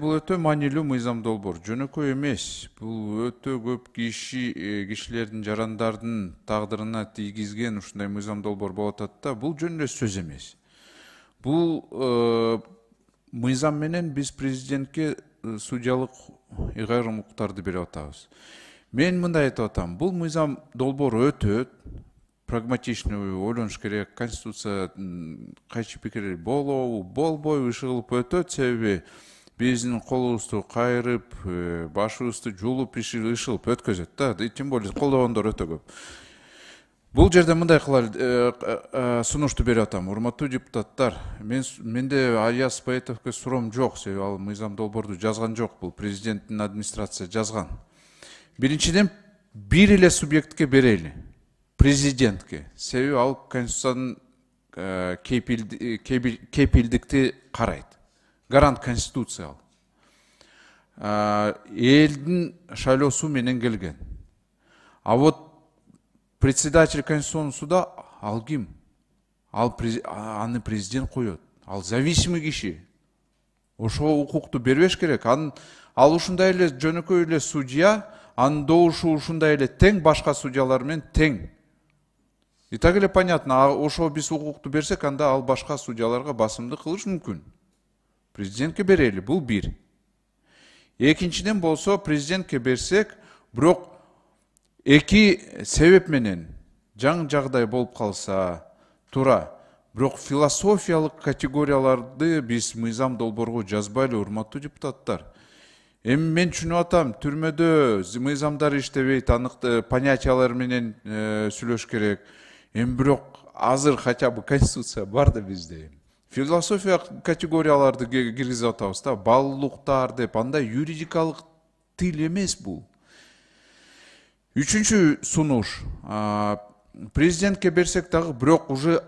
бұл өте маанилүү мыйзам долбоор жөнөкөй эмес бул өтө көп киши кишилердин жарандардын тагдырына тийгизген ушундай мыйзам долбоор болуп атат да бул жөн сөз эмес бул мыйзам менен биз президентке судьялык укуктарды берип атабыз мен мындай айтып атам бул мыйзам долбоор өтөт прагматичный ойлонуш керек конституция кайсы пикир болобу болбойбу иши кылып өтөт себеби биздин колубузду кайрып э, башыбызды жулуп иши ышылып өткөзөт да тем более колдогондор өтө көп бул жерде мындай э, э, сунушту берип атам урматтуу депутаттар мен менде аяз баетовке суроом жок себеби ал мыйзам долбоорду жазган жок бул президенттин администрация жазган биринчиден бир эле субъектке берели президентке себеби ал конституциянын кепилдикти карайт гарант ал. Элдің шайлоосу менен келген а вот председатель конституционного суда ал ким ал аны президент коет ал зависимый киши ошого укукту бербеш керек анын ал ушундай эле жөнөкөй эле судья анын добушу ушундай эле тең башка судьялар менен тең и так эле понятно Ошо биз укукту берсек анда ал башка судьяларга басымды кылышы мүмкүн президентке берели бұл бір екіншіден болса президентке берсек бирок эки себеп менен жаң жағдай болып қалса тура бирок философиялық категорияларды биз мыйзам долбоорго жазбайлы урматтуу депутаттар эми мен түшүнүп атам түрмөдө мыйзамдар иштебейт танықты э, понятиялар менен э, сүйлөш керек эми бирок азыр хотя бы конституция барды да бизде философиялык категорияларды киргизип атабыз да баалуулуктар деп андай юридикалык тил эмес бул үчүнчү сунуш президентке берсек дагы бирок уже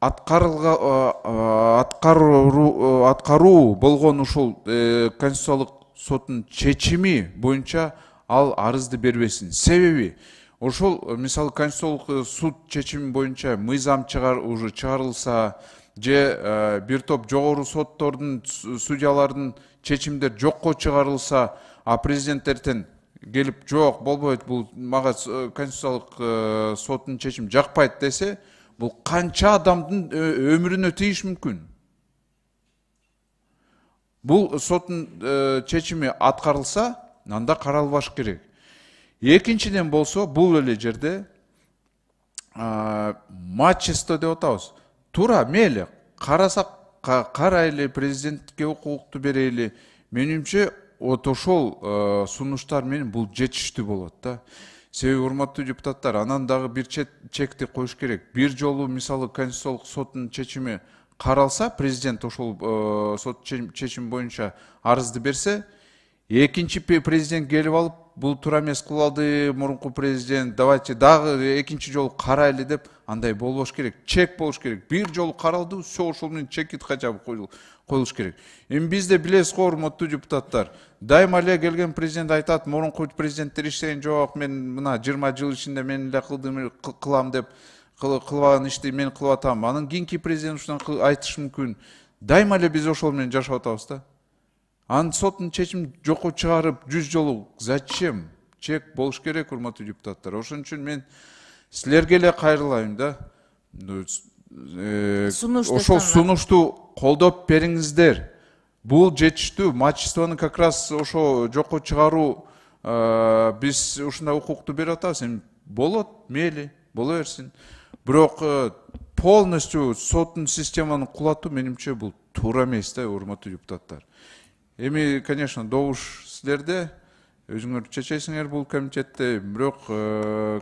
аткаруу болгон ушул э, конституциялык соттун чечими боюнча ал арызды бербесин себеби ошол э, мисалы конституциялык э, суд чечими боюнча мыйзам уже чыгарылса же э, бир топ жогору соттордун судьялардын чечимдер жокко чыгарылса а президент эртең келип жок болбойт бул мага э, конституциялык э, соттун чечими жакпайт десе бул канча адамдын өмүрүнө тийиши мүмкүн бул соттун чечими аткарылса анда каралбаш керек экинчиден болсо бул эле жерде мачество деп атабыз тура мейлі қарасақ қарайлы президентке укукту берели менимче вот ошол э, сунуштар менен бул жетиштүү болот да себеби урматтуу депутаттар анан дагы бир чекти коюш керек бир жолу мисалы конституциялык соттун чечими каралса президент ошол э, сот чечими боюнча арызды берсе экинчи президент келип алып бул туура эмес кылып алды мурунку президент давайте дагы экинчи жолу карайлы деп андай болбош керек чек болуш керек бир жолу каралды все ошол менен чекит хотя бы коюлуш керек эми бизде билесиз го урматтуу депутаттар дайыма эле келген президент айтат мурунку президенттер иштеген жок мен мына жыйырма жыл ичинде мен эле кылдым кылам деп кылбаган ишти мен кылып атам анан кийинки президент ушуну айтышы мүмкүн дайыма эле биз ошол менен жашап атабыз да анын сотун чечим жокко чыгарып жүз жолу зачем чек болуш керек урматтуу депутаттар ошон үчүн мен силерге эле кайрылайм да э, ошол сунушту колдоп бериңиздер бул жетиштүү мачествону как раз ошо жокко чыгаруу э, биз ушундай укукту берип атабыз эми болот мейли боло берсин бирок э, полностью соттун системаны кулатуу менимче бул туура эмес да урматтуу депутаттар эми конечно добуш силерде өзүңөр чечесиңер бул комитетте бирок э,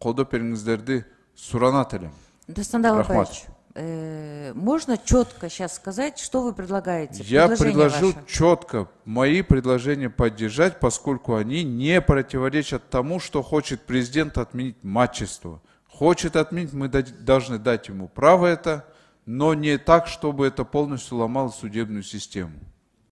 колдоп бериңиздерди суранат элем дастан рахмат э, можно четко сейчас сказать, что вы предлагаете? Я предложил ваше. четко мои предложения поддержать, поскольку они не противоречат тому, что хочет президент отменить матчество. Хочет отменить, мы должны дать ему право это, но не так, чтобы это полностью ломало судебную систему.